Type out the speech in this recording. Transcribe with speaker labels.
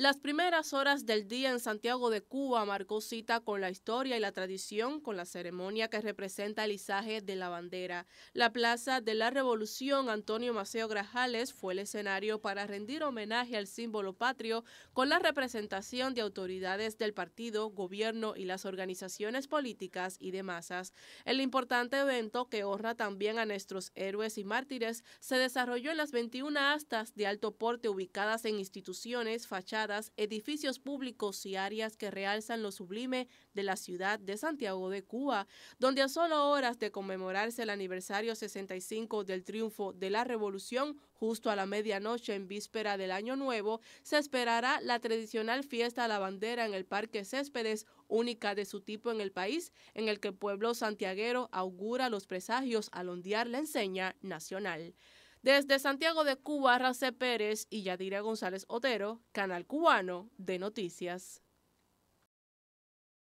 Speaker 1: Las primeras horas del día en Santiago de Cuba marcó cita con la historia y la tradición, con la ceremonia que representa el izaje de la bandera. La Plaza de la Revolución Antonio Maceo Grajales fue el escenario para rendir homenaje al símbolo patrio con la representación de autoridades del partido, gobierno y las organizaciones políticas y de masas. El importante evento que honra también a nuestros héroes y mártires se desarrolló en las 21 astas de alto porte ubicadas en instituciones, fachadas, edificios públicos y áreas que realzan lo sublime de la ciudad de Santiago de Cuba, donde a solo horas de conmemorarse el aniversario 65 del triunfo de la revolución, justo a la medianoche en víspera del Año Nuevo, se esperará la tradicional fiesta a la bandera en el Parque Céspedes, única de su tipo en el país, en el que el pueblo santiaguero augura los presagios al ondear la enseña nacional. Desde Santiago de Cuba, Race Pérez y Yadira González Otero, Canal Cubano de Noticias.